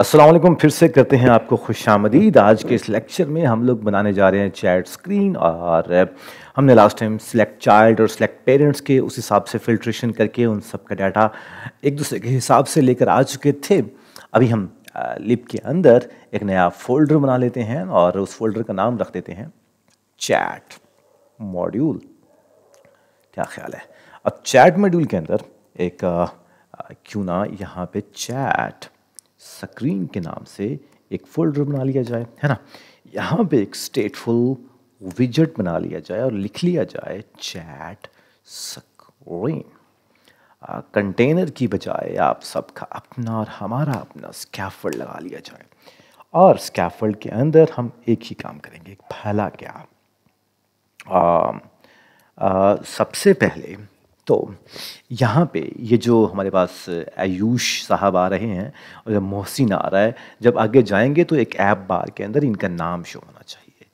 असलम फिर से करते हैं आपको खुश आमदीद आज के इस लेक्चर में हम लोग बनाने जा रहे हैं चैट स्क्रीन और हमने लास्ट टाइम सेलेक्ट चाइल्ड और सेलेक्ट पेरेंट्स के उस हिसाब से फिल्ट्रेशन करके उन सब का डाटा एक दूसरे के हिसाब से लेकर आ चुके थे अभी हम लिप के अंदर एक नया फोल्डर बना लेते हैं और उस फोल्डर का नाम रख देते हैं चैट मॉड्यूल क्या ख्याल है अब चैट मॉड्यूल के अंदर एक क्यों ना यहाँ पे चैट स्क्रीन के नाम से एक फोल्डर बना लिया जाए है ना यहाँ पे एक स्टेटफुल विजट बना लिया जाए और लिख लिया जाए चैट स्क्रीन कंटेनर की बजाय आप सबका अपना और हमारा अपना स्कैफल्ड लगा लिया जाए और स्कैफल्ड के अंदर हम एक ही काम करेंगे फैला क्या आ, आ, सबसे पहले तो यहाँ पे ये जो हमारे पास आयुष साहब आ रहे हैं और जब मोहसिन आ रहा है जब आगे जाएंगे तो एक ऐप बार के अंदर इनका नाम शो होना चाहिए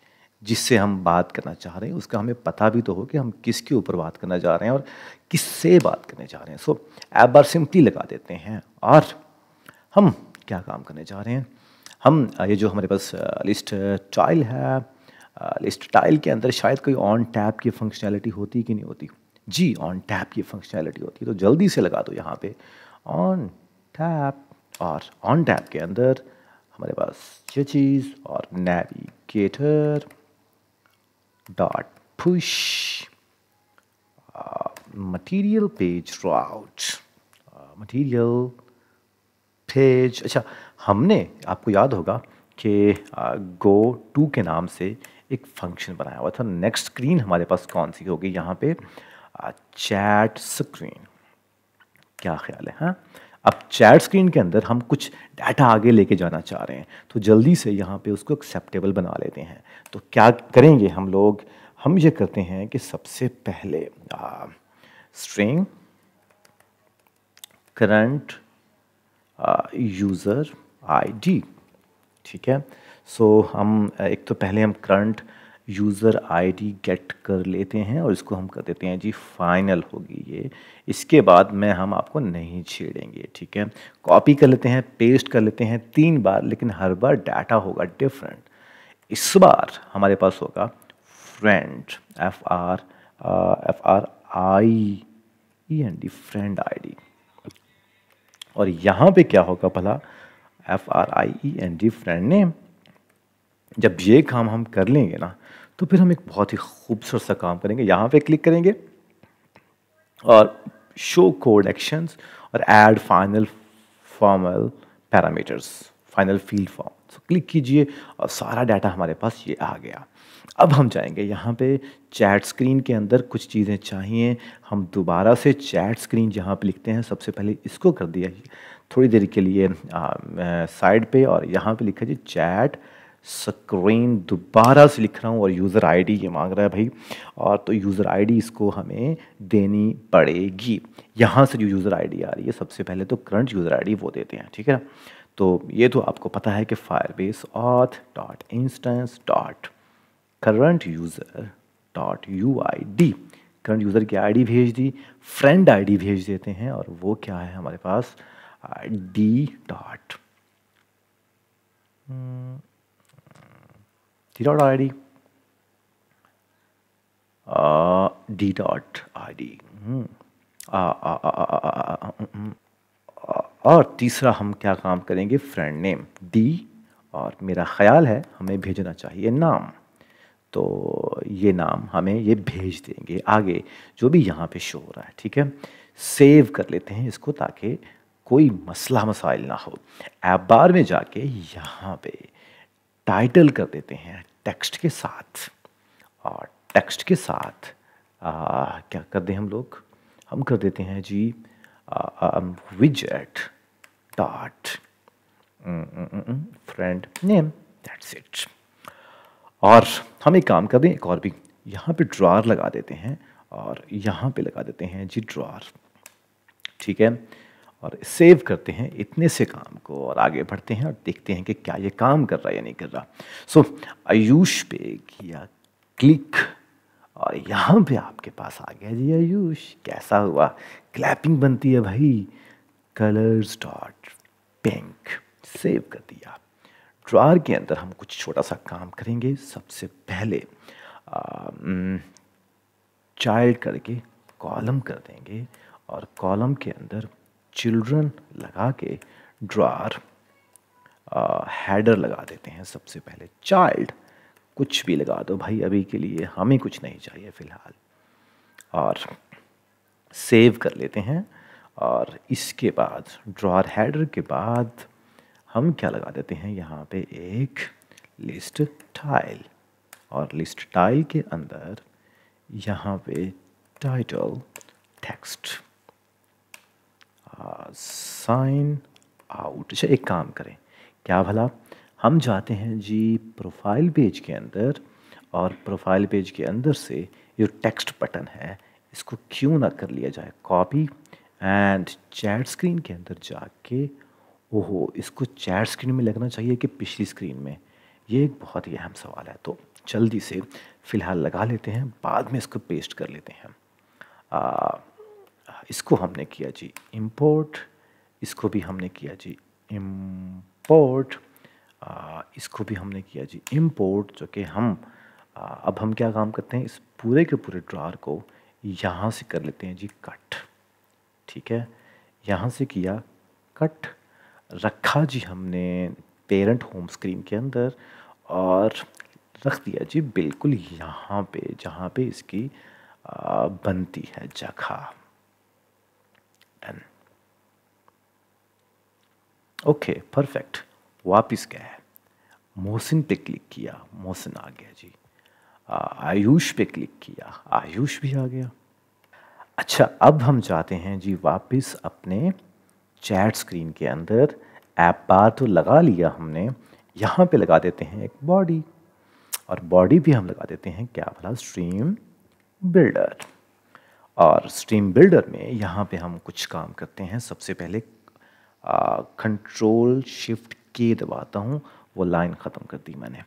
जिससे हम बात करना चाह रहे हैं उसका हमें पता भी तो हो कि हम किसके ऊपर बात करना चाह रहे हैं और किससे बात करने जा रहे हैं सो ऐप बार सिंपली लगा देते हैं और हम क्या काम करने जा रहे हैं हम ये जो हमारे पास लिस्ट टाइल है लिस्ट टाइल के अंदर शायद कोई ऑन टैप की फंक्शनैलिटी होती कि नहीं होती जी ऑन टैप की फंक्शनैलिटी होती है तो जल्दी से लगा दो यहाँ पे ऑन टैप और ऑन टैप के अंदर हमारे पास ये चीज़ और navigator dot push material page route material page अच्छा हमने आपको याद होगा कि गो टू के नाम से एक फंक्शन बनाया हुआ था नेक्स्ट स्क्रीन हमारे पास कौन सी होगी यहाँ पे चैट स्क्रीन क्या ख्याल है हाँ अब चैट स्क्रीन के अंदर हम कुछ डाटा आगे लेके जाना चाह रहे हैं तो जल्दी से यहाँ पे उसको एक्सेप्टेबल बना लेते हैं तो क्या करेंगे हम लोग हम ये करते हैं कि सबसे पहले स्ट्रिंग करंट यूज़र आईडी ठीक है सो so, हम एक तो पहले हम करंट यूज़र आईडी गेट कर लेते हैं और इसको हम कर देते हैं जी फाइनल होगी ये इसके बाद में हम आपको नहीं छेड़ेंगे ठीक है कॉपी कर लेते हैं पेस्ट कर लेते हैं तीन बार लेकिन हर बार डाटा होगा डिफरेंट इस बार हमारे पास होगा friend F R F R I E N D friend ID D और यहाँ पे क्या होगा भला F R I E N D friend name जब ये काम हम कर लेंगे ना तो फिर हम एक बहुत ही खूबसूरत सा काम करेंगे यहाँ पे क्लिक करेंगे और शो कोड एक्शंस और add final formal parameters final field form तो क्लिक कीजिए और सारा डाटा हमारे पास ये आ गया अब हम जाएंगे यहाँ पे चैट स्क्रीन के अंदर कुछ चीज़ें चाहिए हम दोबारा से चैट स्क्रीन जहाँ पे लिखते हैं सबसे पहले इसको कर दिया थोड़ी देर के लिए साइड पे और यहाँ पे लिखा जी चैट स्क्रीन दोबारा से लिख रहा हूँ और यूज़र आईडी ये मांग रहा है भाई और तो यूज़र आईडी इसको हमें देनी पड़ेगी यहाँ से जो यूज़र आईडी आ रही है सबसे पहले तो करंट यूज़र आईडी वो देते हैं ठीक है ना तो ये तो आपको पता है कि Firebase auth dot instance dot current user dot U I D current user की आईडी भेज दी फ्रेंड आईडी भेज देते हैं और वो क्या है हमारे पास D dot D dot I D D dot I D और तीसरा हम क्या काम करेंगे फ्रेंड नेम डी और मेरा ख्याल है हमें भेजना चाहिए नाम तो ये नाम हमें ये भेज देंगे आगे जो भी यहाँ पे शो हो रहा है ठीक है सेव कर लेते हैं इसको ताकि कोई मसला मसाइल ना हो ऐप बार में जाके यहाँ पे टाइटल कर देते हैं टेक्स्ट के साथ और टेक्स्ट के साथ आ, क्या कर दें हम लोग हम कर देते हैं जी विजेट dot friend name that's it और हम एक काम कर दें एक और भी यहाँ पे ड्रॉर लगा देते हैं और यहाँ पे लगा देते हैं जी ड्रॉर ठीक है और सेव करते हैं इतने से काम को और आगे बढ़ते हैं और देखते हैं कि क्या ये काम कर रहा है या नहीं कर रहा सो so, आयुष पे किया क्लिक और यहाँ पे आपके पास आ गया जी आयुष कैसा हुआ क्लैपिंग बनती है भाई कलर्स डॉट पिंक सेव कर दिया ड्रॉर के अंदर हम कुछ छोटा सा काम करेंगे सबसे पहले चाइल्ड करके कॉलम कर देंगे और कॉलम के अंदर चिल्ड्रन लगा के ड्रार हैडर लगा देते हैं सबसे पहले चाइल्ड कुछ भी लगा दो भाई अभी के लिए हमें कुछ नहीं चाहिए फ़िलहाल और सेव कर लेते हैं और इसके बाद ड्रॉर हैडर के बाद हम क्या लगा देते हैं यहाँ पे एक लिस्ट टाइल और लिस्ट टाइल के अंदर यहाँ पे टाइटल टेक्स्ट साइन आउट अच्छा एक काम करें क्या भला हम जाते हैं जी प्रोफाइल पेज के अंदर और प्रोफाइल पेज के अंदर से जो टेक्स्ट बटन है इसको क्यों ना कर लिया जाए कॉपी एंड चैट स्क्रीन के अंदर जाके ओहो इसको चैट स्क्रीन में लगना चाहिए कि पिछली स्क्रीन में ये एक बहुत ही अहम सवाल है तो जल्दी से फ़िलहाल लगा लेते हैं बाद में इसको पेस्ट कर लेते हैं आ, इसको हमने किया जी इम्पोर्ट इसको भी हमने किया जी इम्पोर्ट इसको भी हमने किया जी इम्पोर्ट जो कि हम आ, अब हम क्या काम करते हैं इस पूरे के पूरे ड्रार को यहाँ से कर लेते हैं जी कट ठीक है यहाँ से किया कट रखा जी हमने पेरेंट होम स्क्रीन के अंदर और रख दिया जी बिल्कुल यहाँ पे जहाँ पे इसकी आ, बनती है जगह एन ओके परफेक्ट वापिस है मोहसिन पे क्लिक किया मोहसिन आ गया जी आयुष पे क्लिक किया आयुष भी आ गया अच्छा अब हम जाते हैं जी वापस अपने चैट स्क्रीन के अंदर ऐप बार तो लगा लिया हमने यहाँ पे लगा देते हैं एक बॉडी और बॉडी भी हम लगा देते हैं क्या भला स्ट्रीम बिल्डर और स्ट्रीम बिल्डर में यहाँ पे हम कुछ काम करते हैं सबसे पहले कंट्रोल शिफ्ट के दबाता हूँ वो लाइन ख़त्म कर दी मैंने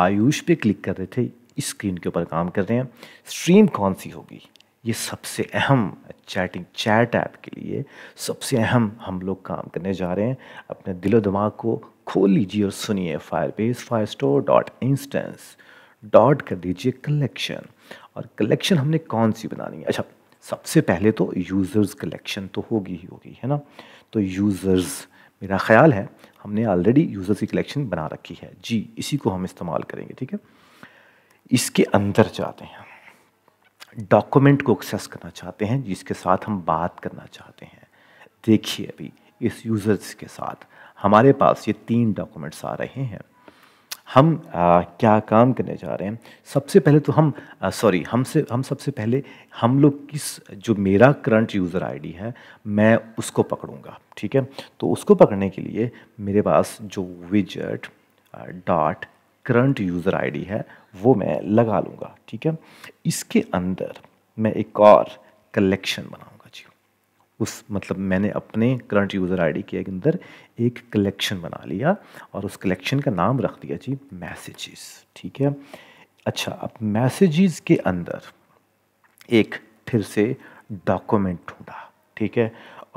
आयुष पे क्लिक कर रहे थे स्क्रीन के ऊपर काम कर रहे हैं स्ट्रीम कौन सी होगी ये सबसे अहम चैटिंग चैट ऐप के लिए सबसे अहम हम लोग काम करने जा रहे हैं अपने दिलो दिमाग को खोल लीजिए और सुनिए Firebase Firestore dot instance dot कर दीजिए कलेक्शन और कलेक्शन हमने कौन सी बनानी है अच्छा सबसे पहले तो यूज़र्स कलेक्शन तो होगी ही होगी है ना तो यूज़र्स मेरा ख्याल है हमने ऑलरेडी यूज़र्स की कलेक्शन बना रखी है जी इसी को हम इस्तेमाल करेंगे ठीक है इसके अंदर जाते हैं डॉक्यूमेंट को एक्सेस करना चाहते हैं जिसके साथ हम बात करना चाहते हैं देखिए अभी इस यूज़र्स के साथ हमारे पास ये तीन डॉक्यूमेंट्स आ रहे हैं हम आ, क्या काम करने जा रहे हैं सबसे पहले तो हम सॉरी हमसे हम सबसे पहले हम लोग किस जो मेरा करंट यूज़र आईडी है मैं उसको पकड़ूंगा ठीक है तो उसको पकड़ने के लिए मेरे पास जो विजट डॉट करंट यूज़र आईडी है वो मैं लगा लूँगा ठीक है इसके अंदर मैं एक और कलेक्शन बनाऊँगा उस मतलब मैंने अपने करंट यूज़र आईडी के अंदर एक कलेक्शन बना लिया और उस कलेक्शन का नाम रख दिया जी मैसेजेस ठीक है अच्छा अब मैसेजेस के अंदर एक फिर से डॉक्यूमेंट ढूंढा ठीक है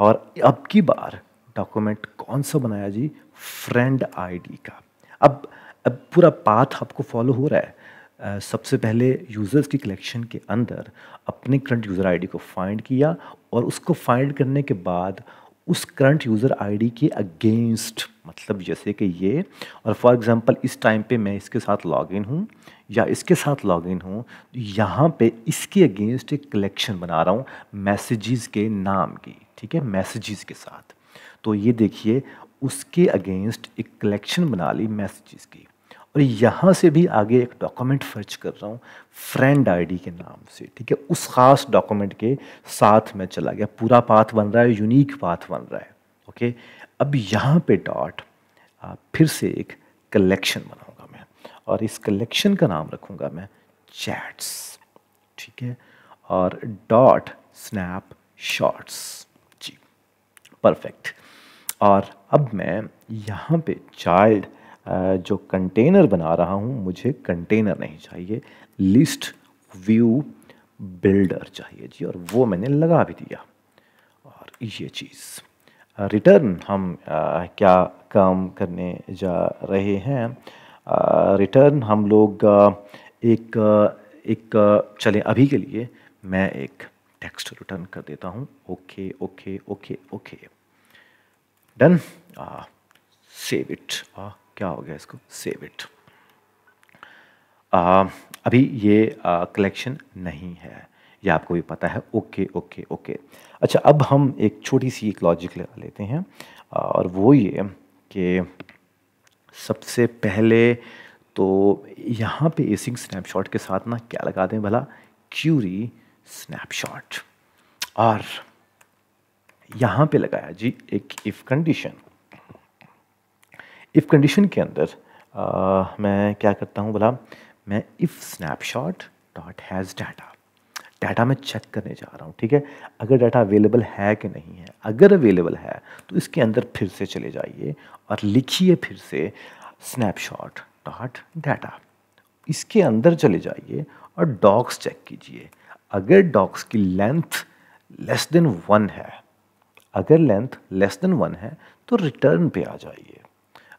और अब की बार डॉक्यूमेंट कौन सा बनाया जी फ्रेंड आईडी का अब अब पूरा पाथ आपको फॉलो हो रहा है सबसे पहले यूज़र्स की कलेक्शन के अंदर अपने करंट यूज़र आईडी को फाइंड किया और उसको फाइंड करने के बाद उस करंट यूज़र आईडी के अगेंस्ट मतलब जैसे कि ये और फॉर एग्ज़ाम्पल इस टाइम पे मैं इसके साथ लॉगिन हूँ या इसके साथ लॉगिन हूँ तो यहाँ पे इसके अगेंस्ट एक कलेक्शन बना रहा हूँ मैसेजेस के नाम की ठीक है मैसेजेस के साथ तो ये देखिए उसके अगेंस्ट एक कलेक्शन बना ली मैसेजेस की और यहाँ से भी आगे एक डॉक्यूमेंट फर्ज कर रहा हूँ फ्रेंड आईडी के नाम से ठीक है उस खास डॉक्यूमेंट के साथ मैं चला गया पूरा पाथ बन रहा है यूनिक पाथ बन रहा है ओके अब यहाँ पे डॉट फिर से एक कलेक्शन बनाऊंगा मैं और इस कलेक्शन का नाम रखूँगा मैं चैट्स ठीक है और डॉट स्नैप शॉट्स जी परफेक्ट और अब मैं यहाँ पे चाइल्ड जो कंटेनर बना रहा हूँ मुझे कंटेनर नहीं चाहिए लिस्ट व्यू बिल्डर चाहिए जी और वो मैंने लगा भी दिया और ये चीज़ रिटर्न हम आ, क्या काम करने जा रहे हैं रिटर्न हम लोग आ, एक एक चले अभी के लिए मैं एक टेक्स्ट रिटर्न कर देता हूँ okay okay okay okay done save it क्या हो गया इसको सेव इट uh, अभी ये कलेक्शन uh, नहीं है ये आपको भी पता है ओके ओके ओके अच्छा अब हम एक छोटी सी एक लॉजिक लगा लेते हैं uh, और वो ये कि सबसे पहले तो यहाँ पे एसिंग स्नैपशॉट के साथ ना क्या लगा दें भला क्यूरी स्नैपशॉट और यहाँ पे लगाया जी एक इफ़ कंडीशन इफ़ कंडीशन के अंदर आ, मैं क्या करता हूँ बोला मैं if snapshot dot has data data मैं चेक करने जा रहा हूँ ठीक है अगर डाटा अवेलेबल है कि नहीं है अगर अवेलेबल है तो इसके अंदर फिर से चले जाइए और लिखिए फिर से स्नैपशॉट डॉट डाटा इसके अंदर चले जाइए और डॉक्स चेक कीजिए अगर डॉक्स की लेंथ लेस देन वन है अगर लेंथ लेस देन वन है तो रिटर्न पे आ जाइए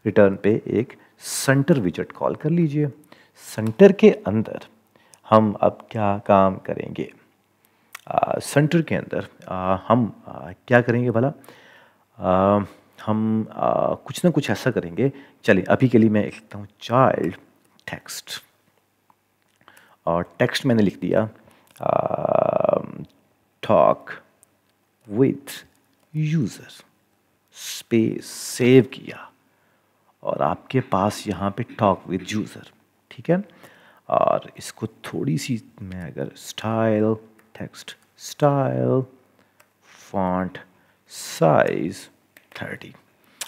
रिटर्न पे एक सेंटर विजिट कॉल कर लीजिए सेंटर के अंदर हम अब क्या काम करेंगे सेंटर के अंदर आ, हम आ, क्या करेंगे भला आ, हम आ, कुछ ना कुछ ऐसा करेंगे चलिए अभी के लिए मैं लिखता हूँ चाइल्ड टेक्स्ट और टेक्स्ट मैंने लिख दिया talk with user space save किया और आपके पास यहाँ पे टॉक विद यूज़र ठीक है और इसको थोड़ी सी मैं अगर style text style font size thirty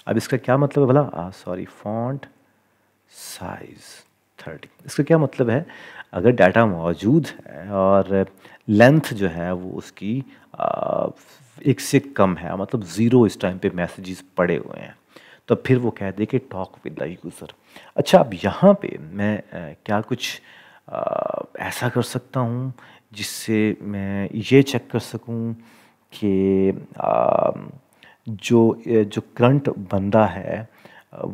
अब इसका क्या मतलब है भला सॉरी फॉन्ट साइज थर्टी इसका क्या मतलब है अगर डाटा मौजूद है और लेंथ जो है वो उसकी आ, एक से कम है मतलब ज़ीरो इस टाइम पे मैसेजेस पड़े हुए हैं तब तो फिर वो कह दे कि टॉक विद द यूज़र अच्छा अब यहाँ पे मैं क्या कुछ ऐसा कर सकता हूँ जिससे मैं ये चेक कर सकूँ कि जो जो करंट बंदा है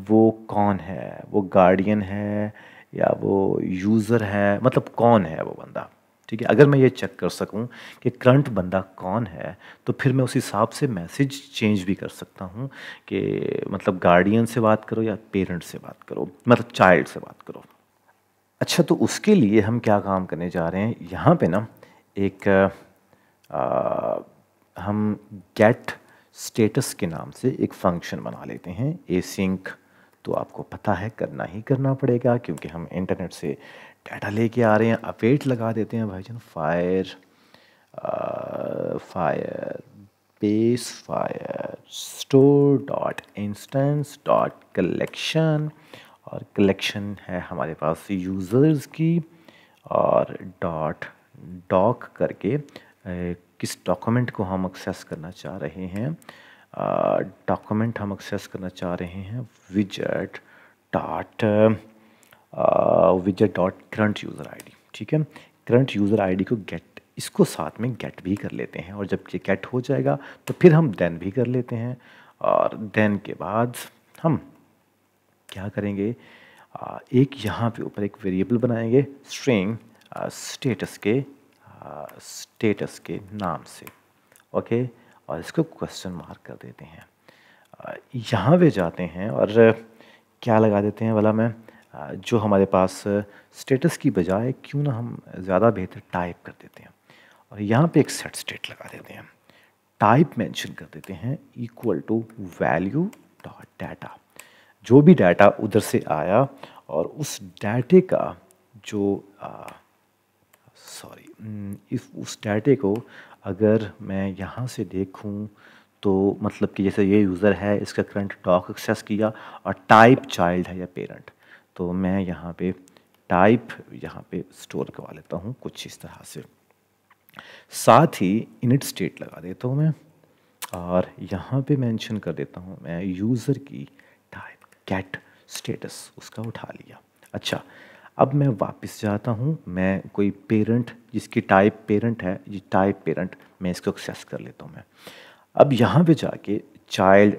वो कौन है वो गार्डियन है या वो यूज़र है मतलब कौन है वो बंदा ठीक है अगर मैं ये चेक कर सकूं कि करंट बंदा कौन है तो फिर मैं उस हिसाब से मैसेज चेंज भी कर सकता हूं कि मतलब गार्डियन से बात करो या पेरेंट से बात करो मतलब चाइल्ड से बात करो अच्छा तो उसके लिए हम क्या काम करने जा रहे हैं यहाँ पे ना एक आ, हम गेट स्टेटस के नाम से एक फंक्शन बना लेते हैं ए सिंक तो आपको पता है करना ही करना पड़ेगा क्योंकि हम इंटरनेट से डाटा लेके आ रहे हैं अपेट लगा देते हैं भाई जान fire Firebase Firestore dot instance dot collection और कलेक्शन है हमारे पास यूज़र्स की और डॉट डॉक करके किस डॉक्यूमेंट को हम एक्सेस करना चाह रहे हैं डॉक्यूमेंट हम एक्सेस करना चाह रहे हैं विजट dot with dot current user ID ठीक है करंट यूज़र आईडी को गेट इसको साथ में गेट भी कर लेते हैं और जब ये गेट हो जाएगा तो फिर हम देन भी कर लेते हैं और देन के बाद हम क्या करेंगे आ, uh, एक यहाँ पे ऊपर एक वेरिएबल बनाएंगे स्ट्रिंग स्टेटस uh, के स्टेटस uh, के नाम से ओके और इसको क्वेश्चन मार्क कर देते हैं यहाँ पे जाते हैं और क्या लगा देते हैं वाला मैं जो हमारे पास स्टेटस की बजाय क्यों ना हम ज़्यादा बेहतर टाइप कर देते हैं और यहाँ पे एक सेट स्टेट लगा देते हैं टाइप मेंशन कर देते हैं equal to value dot data जो भी डाटा उधर से आया और उस डाटे का जो सॉरी इस उस डाटे को अगर मैं यहाँ से देखूँ तो मतलब कि जैसे ये यूज़र है इसका करंट डॉक एक्सेस किया और टाइप चाइल्ड है या पेरेंट तो मैं यहाँ पे टाइप यहाँ पे स्टोर करवा लेता हूँ कुछ इस तरह से साथ ही इनिट स्टेट लगा देता हूँ मैं और यहाँ पे मेंशन कर देता हूँ मैं यूज़र की टाइप कैट स्टेटस उसका उठा लिया अच्छा अब मैं वापस जाता हूँ मैं कोई पेरेंट जिसकी टाइप पेरेंट है ये टाइप पेरेंट मैं इसको एक्सेस कर लेता हूँ मैं अब यहाँ पे जाके चाइल्ड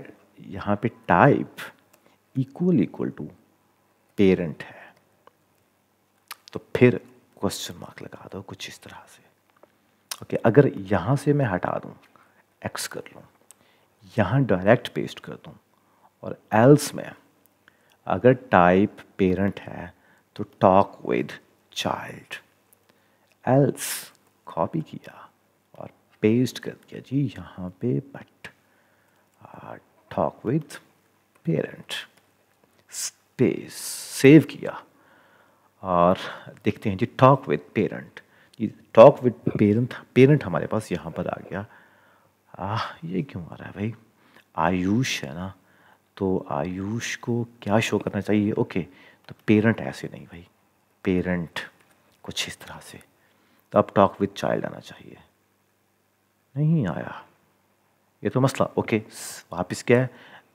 यहाँ पे type equal equal to parent है तो फिर क्वेश्चन मार्क लगा दो कुछ इस तरह से ओके okay, अगर यहाँ से मैं हटा दूँ एक्स कर लूँ यहाँ डायरेक्ट पेस्ट कर दूँ और एल्स में अगर टाइप पेरेंट है तो talk with child else copy किया और पेस्ट कर दिया जी यहाँ पे बट टॉक विद पेरेंट पे सेव किया और देखते हैं जी टॉक विद पेरेंट ये टॉक विद पेरेंट पेरेंट हमारे पास यहाँ पर आ गया आ ये क्यों आ रहा है भाई आयुष है ना तो आयुष को क्या शो करना चाहिए ओके तो पेरेंट ऐसे नहीं भाई पेरेंट कुछ इस तरह से तो अब टॉक विद चाइल्ड आना चाहिए नहीं आया ये तो मसला ओके वापस क्या है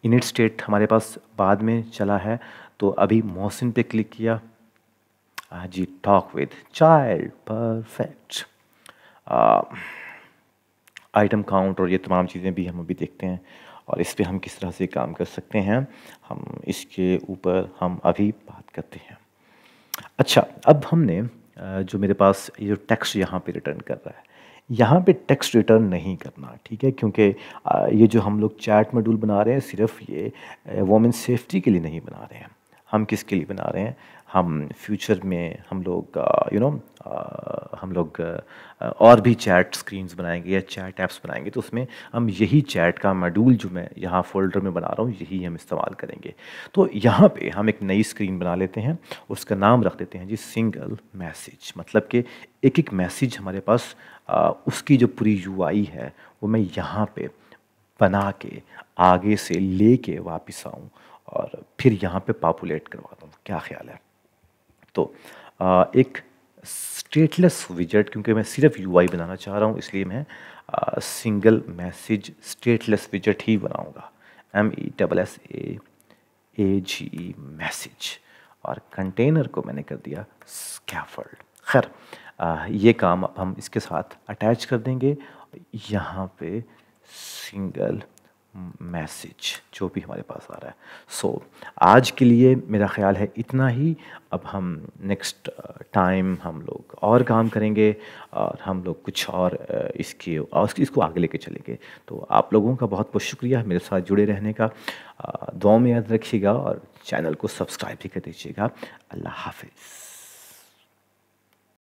इनिट स्टेट हमारे पास बाद में चला है तो अभी मोहसिन पे क्लिक किया आज ही talk with child perfect item count और ये तमाम चीज़ें भी हम अभी देखते हैं और इस पर हम किस तरह से काम कर सकते हैं हम इसके ऊपर हम अभी बात करते हैं अच्छा अब हमने जो मेरे पास ये जो टेक्स्ट यहाँ पे रिटर्न कर रहा है यहाँ पे टेक्स्ट रिटर्न नहीं करना ठीक है क्योंकि ये जो हम लोग चैट मॉड्यूल बना रहे हैं सिर्फ ये वोमेन सेफ्टी के लिए नहीं बना रहे हैं हम किसके लिए बना रहे हैं हम फ्यूचर में हम लोग you uh, know you know, uh, हम लोग uh, और भी चैट स्क्रीन्स बनाएंगे या चैट ऐप्स बनाएंगे तो उसमें हम यही चैट का मॉड्यूल जो मैं यहाँ फोल्डर में बना रहा हूँ यही हम इस्तेमाल करेंगे तो यहाँ पे हम एक नई स्क्रीन बना लेते हैं उसका नाम रख देते हैं जी सिंगल मैसेज मतलब कि एक एक मैसेज हमारे पास उसकी जो पूरी यू है वो मैं यहाँ पर बना के आगे से ले कर वापस आऊँ और फिर यहाँ पे पॉपुलेट करवा हूँ क्या ख्याल है तो आ, एक स्टेटलेस विजेट क्योंकि मैं सिर्फ यूआई बनाना चाह रहा हूँ इसलिए मैं आ, सिंगल मैसेज स्टेटलेस विजेट ही बनाऊँगा M E double S A A G E message और कंटेनर को मैंने कर दिया स्कैफल्ड खैर ये काम हम इसके साथ अटैच कर देंगे यहाँ पे सिंगल मैसेज जो भी हमारे पास आ रहा है सो so, आज के लिए मेरा ख्याल है इतना ही अब हम नेक्स्ट टाइम uh, हम लोग और काम करेंगे और हम लोग कुछ और uh, इसके और इसको आगे लेके चलेंगे तो आप लोगों का बहुत बहुत शुक्रिया मेरे साथ जुड़े रहने का uh, दुआ में याद रखिएगा और चैनल को सब्सक्राइब भी कर दीजिएगा अल्लाह हाफिज़